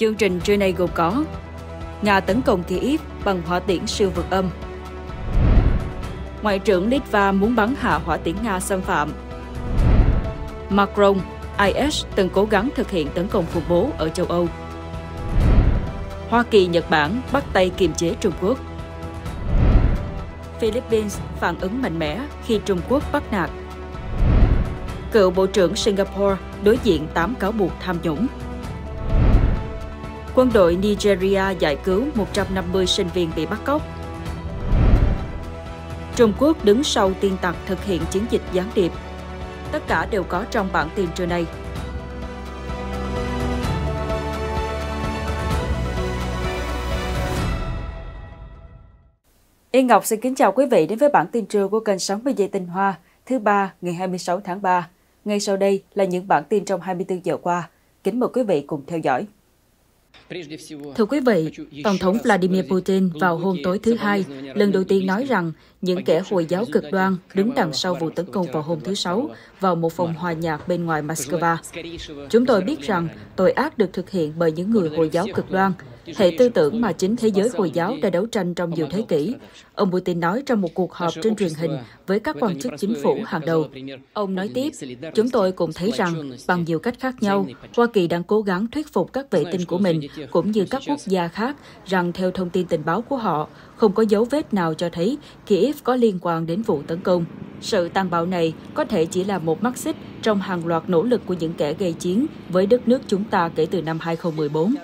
Chương trình trưa nay gồm có Nga tấn công Kyiv bằng hỏa tiễn siêu vượt âm. Ngoại trưởng Litva muốn bắn hạ hỏa tiễn Nga xâm phạm. Macron, IS từng cố gắng thực hiện tấn công khủng bố ở châu Âu. Hoa Kỳ-Nhật Bản bắt tay kiềm chế Trung Quốc. Philippines phản ứng mạnh mẽ khi Trung Quốc bắt nạt. Cựu Bộ trưởng Singapore đối diện 8 cáo buộc tham nhũng. Quân đội Nigeria giải cứu 150 sinh viên bị bắt cóc. Trung Quốc đứng sau tiên tặc thực hiện chiến dịch gián điệp. Tất cả đều có trong bản tin trưa nay. Yên Ngọc xin kính chào quý vị đến với bản tin trưa của kênh 60 giây tình hoa thứ ba ngày 26 tháng 3. Ngay sau đây là những bản tin trong 24 giờ qua. Kính mời quý vị cùng theo dõi. Thưa quý vị, Tổng thống Vladimir Putin vào hôm tối thứ Hai lần đầu tiên nói rằng những kẻ Hồi giáo cực đoan đứng đằng sau vụ tấn công vào hôm thứ Sáu vào một phòng hòa nhạc bên ngoài Moscow. Chúng tôi biết rằng tội ác được thực hiện bởi những người Hồi giáo cực đoan hệ tư tưởng mà chính thế giới Hồi giáo đã đấu tranh trong nhiều thế kỷ. Ông Putin nói trong một cuộc họp trên truyền hình với các quan chức chính phủ hàng đầu. Ông nói tiếp, chúng tôi cũng thấy rằng, bằng nhiều cách khác nhau, Hoa Kỳ đang cố gắng thuyết phục các vệ tinh của mình, cũng như các quốc gia khác, rằng theo thông tin tình báo của họ, không có dấu vết nào cho thấy Kiev có liên quan đến vụ tấn công. Sự tàn bạo này có thể chỉ là một mắt xích trong hàng loạt nỗ lực của những kẻ gây chiến với đất nước chúng ta kể từ năm 2014,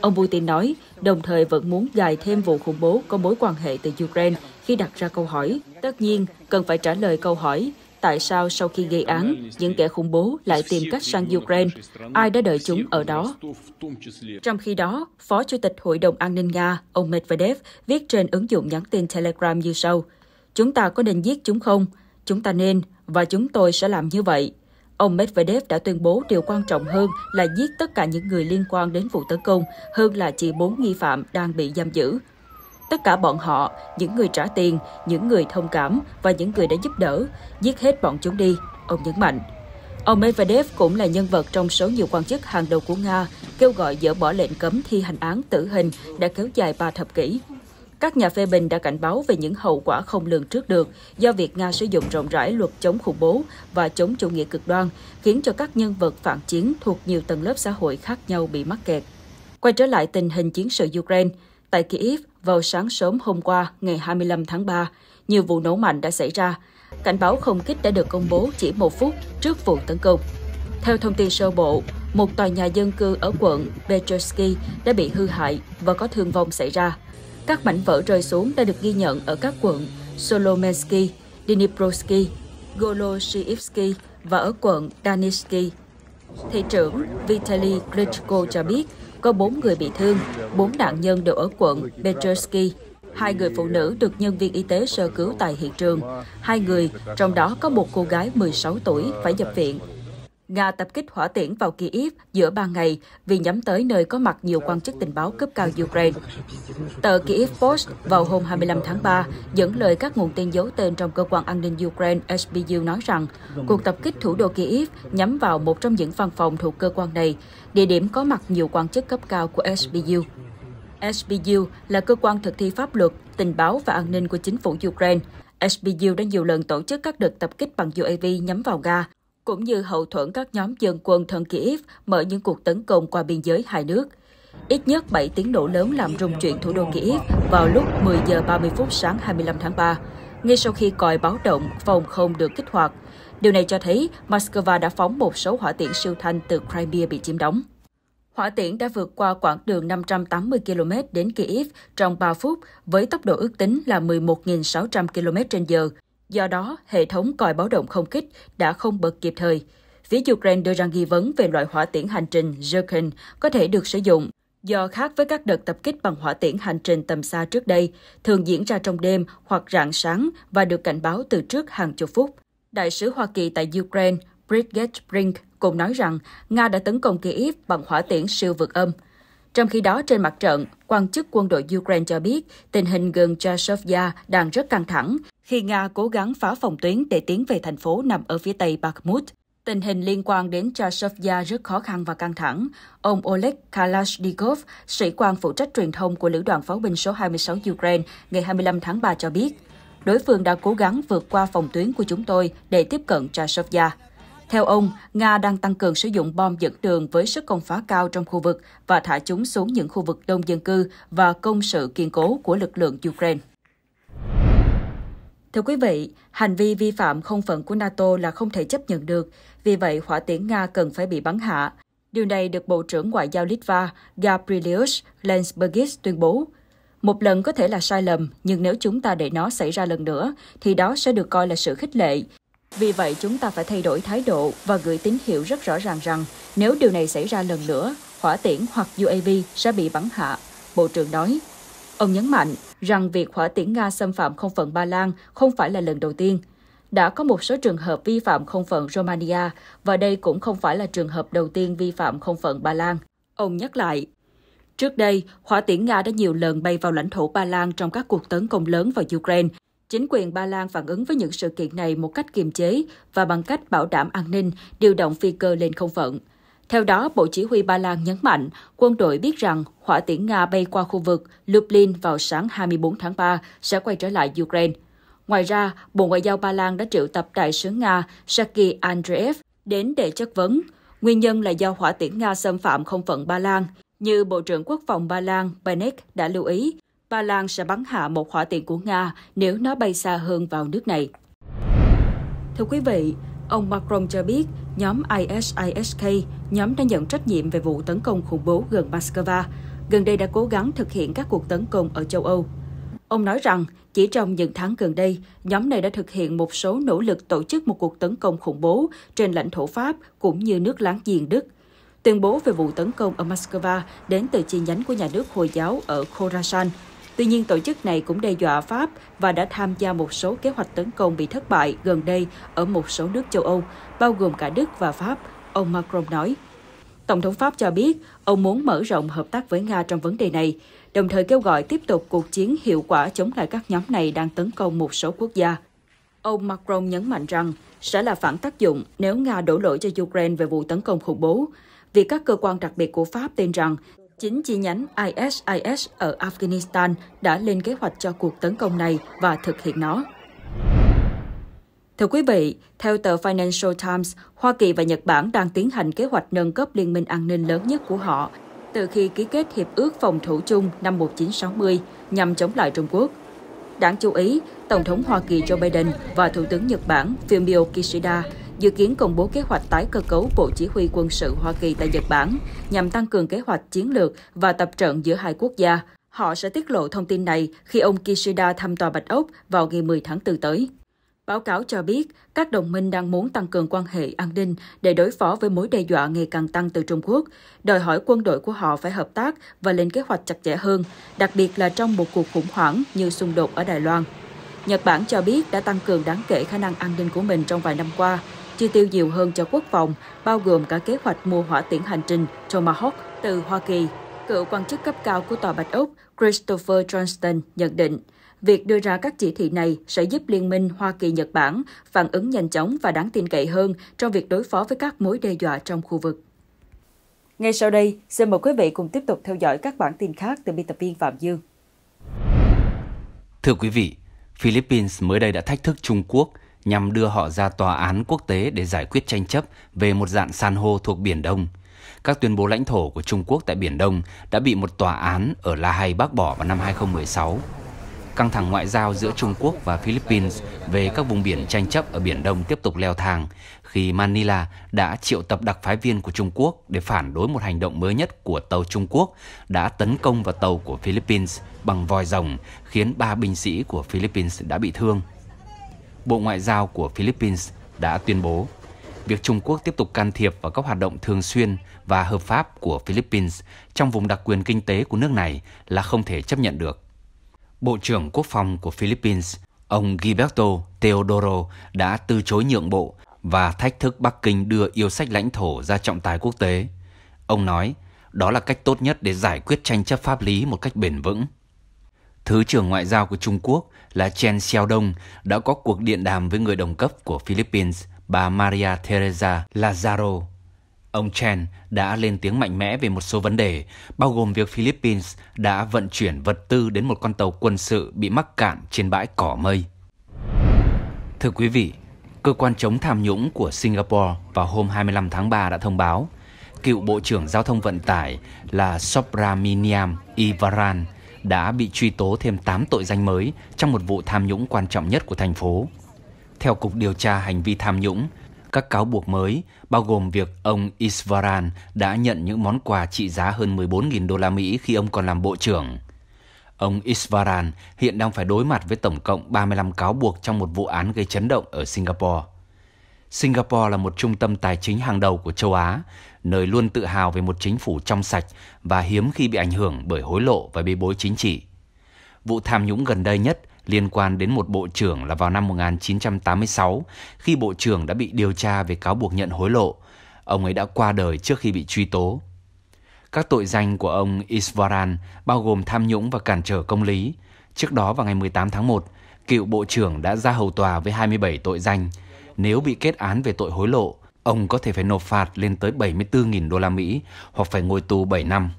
Ông Putin nói, đồng thời vẫn muốn gài thêm vụ khủng bố có mối quan hệ từ Ukraine khi đặt ra câu hỏi. Tất nhiên, cần phải trả lời câu hỏi tại sao sau khi gây án, những kẻ khủng bố lại tìm cách sang Ukraine, ai đã đợi chúng ở đó. Trong khi đó, Phó Chủ tịch Hội đồng An ninh Nga, ông Medvedev, viết trên ứng dụng nhắn tin Telegram như sau. Chúng ta có nên giết chúng không? Chúng ta nên, và chúng tôi sẽ làm như vậy. Ông Medvedev đã tuyên bố điều quan trọng hơn là giết tất cả những người liên quan đến vụ tấn công, hơn là chỉ bốn nghi phạm đang bị giam giữ. Tất cả bọn họ, những người trả tiền, những người thông cảm và những người đã giúp đỡ, giết hết bọn chúng đi, ông nhấn mạnh. Ông Medvedev cũng là nhân vật trong số nhiều quan chức hàng đầu của Nga kêu gọi dỡ bỏ lệnh cấm thi hành án tử hình đã kéo dài 3 thập kỷ. Các nhà phê bình đã cảnh báo về những hậu quả không lường trước được do việc Nga sử dụng rộng rãi luật chống khủng bố và chống chủ nghĩa cực đoan, khiến cho các nhân vật phản chiến thuộc nhiều tầng lớp xã hội khác nhau bị mắc kẹt. Quay trở lại tình hình chiến sự Ukraine, tại Kyiv vào sáng sớm hôm qua, ngày 25 tháng 3, nhiều vụ nổ mạnh đã xảy ra. Cảnh báo không kích đã được công bố chỉ một phút trước vụ tấn công. Theo thông tin sơ bộ, một tòa nhà dân cư ở quận Petrovsky đã bị hư hại và có thương vong xảy ra các mảnh vỡ rơi xuống đã được ghi nhận ở các quận Solomensky, Dniprovsky, Goloshiivsky và ở quận Danitsky. Thị trưởng Vitaly Klitschko cho biết có 4 người bị thương, 4 nạn nhân đều ở quận Petrovsky. Hai người phụ nữ được nhân viên y tế sơ cứu tại hiện trường. Hai người, trong đó có một cô gái 16 tuổi, phải nhập viện Nga tập kích hỏa tiễn vào Kyiv giữa ba ngày vì nhắm tới nơi có mặt nhiều quan chức tình báo cấp cao Ukraine. Tờ Kyiv Post vào hôm 25 tháng 3 dẫn lời các nguồn tin giấu tên trong cơ quan an ninh Ukraine SBU nói rằng cuộc tập kích thủ đô Kyiv nhắm vào một trong những văn phòng thuộc cơ quan này, địa điểm có mặt nhiều quan chức cấp cao của SBU. SBU là cơ quan thực thi pháp luật, tình báo và an ninh của chính phủ Ukraine. SBU đã nhiều lần tổ chức các đợt tập kích bằng UAV nhắm vào Nga, cũng như hậu thuẫn các nhóm dân quân thân Kiev mở những cuộc tấn công qua biên giới hai nước. Ít nhất 7 tiếng nổ lớn làm rung chuyển thủ đô Kiev vào lúc 10 giờ 30 phút sáng 25 tháng 3, ngay sau khi còi báo động phòng không được kích hoạt. Điều này cho thấy Moscow đã phóng một số hỏa tiễn siêu thanh từ Crimea bị chiếm đóng. Hỏa tiễn đã vượt qua quãng đường 580 km đến Kiev trong 3 phút với tốc độ ước tính là 11.600 km trên giờ Do đó, hệ thống còi báo động không kích đã không bật kịp thời. Phía Ukraine đưa ra nghi vấn về loại hỏa tiễn hành trình Zircon có thể được sử dụng Do khác với các đợt tập kích bằng hỏa tiễn hành trình tầm xa trước đây, thường diễn ra trong đêm hoặc rạng sáng và được cảnh báo từ trước hàng chục phút. Đại sứ Hoa Kỳ tại Ukraine, Bridget Brink, cũng nói rằng Nga đã tấn công Kyiv bằng hỏa tiễn siêu vượt âm. Trong khi đó, trên mặt trận, quan chức quân đội Ukraine cho biết tình hình gần Chashovia đang rất căng thẳng khi Nga cố gắng phá phòng tuyến để tiến về thành phố nằm ở phía tây Bakhmut. Tình hình liên quan đến Chashovia rất khó khăn và căng thẳng. Ông Oleg Kalashnikov, sĩ quan phụ trách truyền thông của Lữ đoàn pháo binh số 26 Ukraine, ngày 25 tháng 3 cho biết, đối phương đã cố gắng vượt qua phòng tuyến của chúng tôi để tiếp cận Chashovia. Theo ông, Nga đang tăng cường sử dụng bom dẫn đường với sức công phá cao trong khu vực và thả chúng xuống những khu vực đông dân cư và công sự kiên cố của lực lượng Ukraine. Thưa quý vị, hành vi vi phạm không phận của NATO là không thể chấp nhận được, vì vậy hỏa tiễn Nga cần phải bị bắn hạ. Điều này được Bộ trưởng Ngoại giao Litva Gabrielius Lensbergis tuyên bố. Một lần có thể là sai lầm, nhưng nếu chúng ta để nó xảy ra lần nữa, thì đó sẽ được coi là sự khích lệ, vì vậy, chúng ta phải thay đổi thái độ và gửi tín hiệu rất rõ ràng rằng nếu điều này xảy ra lần nữa, hỏa tiễn hoặc UAV sẽ bị bắn hạ, Bộ trưởng nói. Ông nhấn mạnh rằng việc hỏa tiễn Nga xâm phạm không phận Ba Lan không phải là lần đầu tiên. Đã có một số trường hợp vi phạm không phận Romania và đây cũng không phải là trường hợp đầu tiên vi phạm không phận Ba Lan. Ông nhắc lại, Trước đây, hỏa tiễn Nga đã nhiều lần bay vào lãnh thổ Ba Lan trong các cuộc tấn công lớn vào Ukraine Chính quyền Ba Lan phản ứng với những sự kiện này một cách kiềm chế và bằng cách bảo đảm an ninh, điều động phi cơ lên không phận. Theo đó, Bộ Chỉ huy Ba Lan nhấn mạnh, quân đội biết rằng hỏa tiễn Nga bay qua khu vực Lublin vào sáng 24 tháng 3 sẽ quay trở lại Ukraine. Ngoài ra, Bộ Ngoại giao Ba Lan đã triệu tập đại sứ Nga Saki Andreev đến để chất vấn. Nguyên nhân là do hỏa tiễn Nga xâm phạm không phận Ba Lan. Như Bộ trưởng Quốc phòng Ba Lan Benek đã lưu ý, Ba Lan sẽ bắn hạ một hỏa tiễn của Nga nếu nó bay xa hơn vào nước này. Thưa quý vị, ông Macron cho biết nhóm ISISK, nhóm đã nhận trách nhiệm về vụ tấn công khủng bố gần Moscow, gần đây đã cố gắng thực hiện các cuộc tấn công ở châu Âu. Ông nói rằng, chỉ trong những tháng gần đây, nhóm này đã thực hiện một số nỗ lực tổ chức một cuộc tấn công khủng bố trên lãnh thổ Pháp cũng như nước láng giềng Đức. Tuyên bố về vụ tấn công ở Moscow đến từ chi nhánh của nhà nước Hồi giáo ở Khorasan, Tuy nhiên, tổ chức này cũng đe dọa Pháp và đã tham gia một số kế hoạch tấn công bị thất bại gần đây ở một số nước châu Âu, bao gồm cả Đức và Pháp, ông Macron nói. Tổng thống Pháp cho biết ông muốn mở rộng hợp tác với Nga trong vấn đề này, đồng thời kêu gọi tiếp tục cuộc chiến hiệu quả chống lại các nhóm này đang tấn công một số quốc gia. Ông Macron nhấn mạnh rằng sẽ là phản tác dụng nếu Nga đổ lỗi cho Ukraine về vụ tấn công khủng bố, vì các cơ quan đặc biệt của Pháp tin rằng Chính chi nhánh ISIS ở Afghanistan đã lên kế hoạch cho cuộc tấn công này và thực hiện nó. Thưa quý vị, theo tờ Financial Times, Hoa Kỳ và Nhật Bản đang tiến hành kế hoạch nâng cấp liên minh an ninh lớn nhất của họ từ khi ký kết Hiệp ước Phòng thủ chung năm 1960 nhằm chống lại Trung Quốc. Đáng chú ý, Tổng thống Hoa Kỳ Joe Biden và Thủ tướng Nhật Bản Fumio Kishida dự kiến công bố kế hoạch tái cơ cấu Bộ Chỉ huy quân sự Hoa Kỳ tại Nhật Bản nhằm tăng cường kế hoạch chiến lược và tập trận giữa hai quốc gia. Họ sẽ tiết lộ thông tin này khi ông Kishida thăm Tòa Bạch Ốc vào ngày 10 tháng 4 tới. Báo cáo cho biết, các đồng minh đang muốn tăng cường quan hệ an ninh để đối phó với mối đe dọa ngày càng tăng từ Trung Quốc, đòi hỏi quân đội của họ phải hợp tác và lên kế hoạch chặt chẽ hơn, đặc biệt là trong một cuộc khủng hoảng như xung đột ở Đài Loan. Nhật Bản cho biết đã tăng cường đáng kể khả năng an ninh của mình trong vài năm qua, chi tiêu nhiều hơn cho quốc phòng, bao gồm cả kế hoạch mua hỏa tiễn hành trình Tomahawk từ Hoa Kỳ. Cựu quan chức cấp cao của Tòa Bạch Ốc Christopher Johnston nhận định, việc đưa ra các chỉ thị này sẽ giúp Liên minh Hoa Kỳ-Nhật Bản phản ứng nhanh chóng và đáng tin cậy hơn trong việc đối phó với các mối đe dọa trong khu vực. Ngay sau đây, xin mời quý vị cùng tiếp tục theo dõi các bản tin khác từ biên tập viên Phạm Dương. Thưa quý vị, Philippines mới đây đã thách thức Trung Quốc – nhằm đưa họ ra tòa án quốc tế để giải quyết tranh chấp về một dạng san hô thuộc Biển Đông. Các tuyên bố lãnh thổ của Trung Quốc tại Biển Đông đã bị một tòa án ở La Hay bác bỏ vào năm 2016. Căng thẳng ngoại giao giữa Trung Quốc và Philippines về các vùng biển tranh chấp ở Biển Đông tiếp tục leo thang khi Manila đã triệu tập đặc phái viên của Trung Quốc để phản đối một hành động mới nhất của tàu Trung Quốc đã tấn công vào tàu của Philippines bằng vòi rồng khiến ba binh sĩ của Philippines đã bị thương. Bộ Ngoại giao của Philippines đã tuyên bố việc Trung Quốc tiếp tục can thiệp vào các hoạt động thường xuyên và hợp pháp của Philippines trong vùng đặc quyền kinh tế của nước này là không thể chấp nhận được. Bộ trưởng Quốc phòng của Philippines, ông Gilberto Teodoro đã từ chối nhượng bộ và thách thức Bắc Kinh đưa yêu sách lãnh thổ ra trọng tài quốc tế. Ông nói, đó là cách tốt nhất để giải quyết tranh chấp pháp lý một cách bền vững. Thứ trưởng Ngoại giao của Trung Quốc là Chen Xiaodong đã có cuộc điện đàm với người đồng cấp của Philippines, bà Maria Teresa Lazaro. Ông Chen đã lên tiếng mạnh mẽ về một số vấn đề, bao gồm việc Philippines đã vận chuyển vật tư đến một con tàu quân sự bị mắc cạn trên bãi cỏ mây. Thưa quý vị, cơ quan chống tham nhũng của Singapore vào hôm 25 tháng 3 đã thông báo cựu Bộ trưởng Giao thông Vận tải là Sopraminiam Ivaran – đã bị truy tố thêm 8 tội danh mới trong một vụ tham nhũng quan trọng nhất của thành phố. Theo Cục Điều tra Hành vi Tham nhũng, các cáo buộc mới bao gồm việc ông Isvaran đã nhận những món quà trị giá hơn 14.000 đô la Mỹ khi ông còn làm bộ trưởng. Ông Isvaran hiện đang phải đối mặt với tổng cộng 35 cáo buộc trong một vụ án gây chấn động ở Singapore. Singapore là một trung tâm tài chính hàng đầu của châu Á, nơi luôn tự hào về một chính phủ trong sạch và hiếm khi bị ảnh hưởng bởi hối lộ và bê bối chính trị. Vụ tham nhũng gần đây nhất liên quan đến một bộ trưởng là vào năm 1986, khi bộ trưởng đã bị điều tra về cáo buộc nhận hối lộ. Ông ấy đã qua đời trước khi bị truy tố. Các tội danh của ông Iswaran bao gồm tham nhũng và cản trở công lý. Trước đó vào ngày 18 tháng 1, cựu bộ trưởng đã ra hầu tòa với 27 tội danh, nếu bị kết án về tội hối lộ, ông có thể phải nộp phạt lên tới 74.000 đô la Mỹ hoặc phải ngồi tù 7 năm.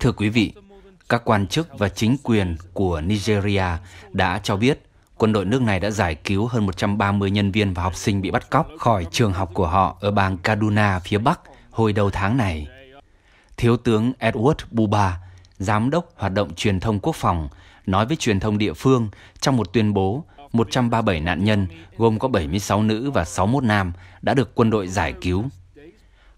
Thưa quý vị, các quan chức và chính quyền của Nigeria đã cho biết quân đội nước này đã giải cứu hơn 130 nhân viên và học sinh bị bắt cóc khỏi trường học của họ ở bang Kaduna phía Bắc hồi đầu tháng này. Thiếu tướng Edward Buba, giám đốc hoạt động truyền thông quốc phòng, nói với truyền thông địa phương trong một tuyên bố 137 nạn nhân, gồm có 76 nữ và 61 nam, đã được quân đội giải cứu.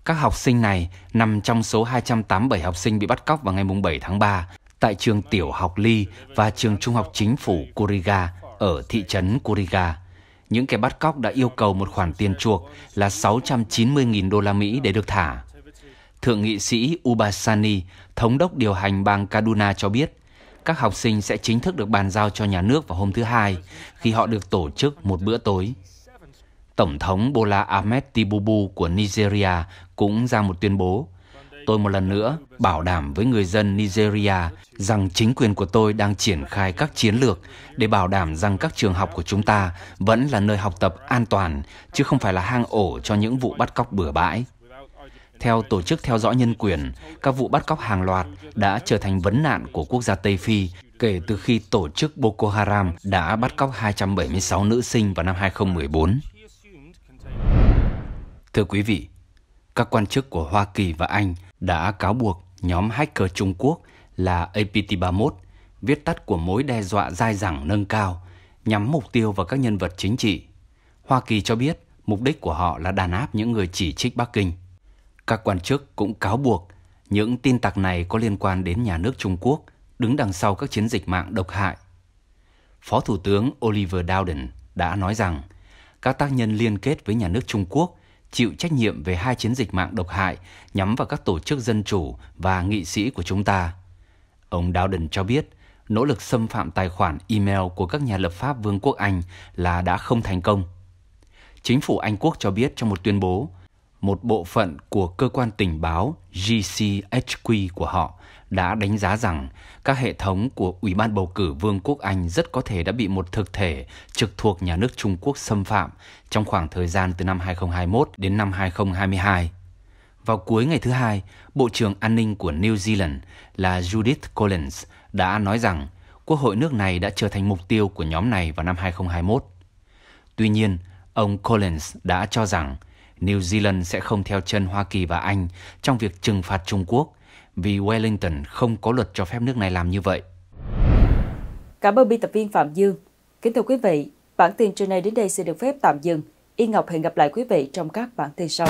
Các học sinh này nằm trong số 287 học sinh bị bắt cóc vào ngày 7 tháng 3 tại trường tiểu học Ly và trường trung học chính phủ Kuriga ở thị trấn Kuriga. Những kẻ bắt cóc đã yêu cầu một khoản tiền chuộc là 690.000 đô la Mỹ để được thả. Thượng nghị sĩ Ubasani, thống đốc điều hành bang Kaduna cho biết, các học sinh sẽ chính thức được bàn giao cho nhà nước vào hôm thứ Hai khi họ được tổ chức một bữa tối. Tổng thống Bola Ahmed Tinubu của Nigeria cũng ra một tuyên bố. Tôi một lần nữa bảo đảm với người dân Nigeria rằng chính quyền của tôi đang triển khai các chiến lược để bảo đảm rằng các trường học của chúng ta vẫn là nơi học tập an toàn, chứ không phải là hang ổ cho những vụ bắt cóc bừa bãi. Theo Tổ chức Theo dõi Nhân quyền, các vụ bắt cóc hàng loạt đã trở thành vấn nạn của quốc gia Tây Phi kể từ khi tổ chức Boko Haram đã bắt cóc 276 nữ sinh vào năm 2014. Thưa quý vị, các quan chức của Hoa Kỳ và Anh đã cáo buộc nhóm hacker Trung Quốc là APT-31, viết tắt của mối đe dọa dai dẳng nâng cao, nhắm mục tiêu vào các nhân vật chính trị. Hoa Kỳ cho biết mục đích của họ là đàn áp những người chỉ trích Bắc Kinh. Các quan chức cũng cáo buộc những tin tặc này có liên quan đến nhà nước Trung Quốc đứng đằng sau các chiến dịch mạng độc hại. Phó Thủ tướng Oliver Dowden đã nói rằng các tác nhân liên kết với nhà nước Trung Quốc chịu trách nhiệm về hai chiến dịch mạng độc hại nhắm vào các tổ chức dân chủ và nghị sĩ của chúng ta. Ông Dowden cho biết nỗ lực xâm phạm tài khoản email của các nhà lập pháp Vương quốc Anh là đã không thành công. Chính phủ Anh quốc cho biết trong một tuyên bố một bộ phận của cơ quan tình báo GCHQ của họ đã đánh giá rằng các hệ thống của Ủy ban bầu cử Vương quốc Anh rất có thể đã bị một thực thể trực thuộc nhà nước Trung Quốc xâm phạm trong khoảng thời gian từ năm 2021 đến năm 2022. Vào cuối ngày thứ hai, Bộ trưởng An ninh của New Zealand là Judith Collins đã nói rằng quốc hội nước này đã trở thành mục tiêu của nhóm này vào năm 2021. Tuy nhiên, ông Collins đã cho rằng New Zealand sẽ không theo chân Hoa Kỳ và Anh trong việc trừng phạt Trung Quốc vì Wellington không có luật cho phép nước này làm như vậy. Cảm ơn biên tập viên Phạm Dương. Kính thưa quý vị, bản tin trưa nay đến đây sẽ được phép tạm dừng. Yên Ngọc hẹn gặp lại quý vị trong các bản tin sau.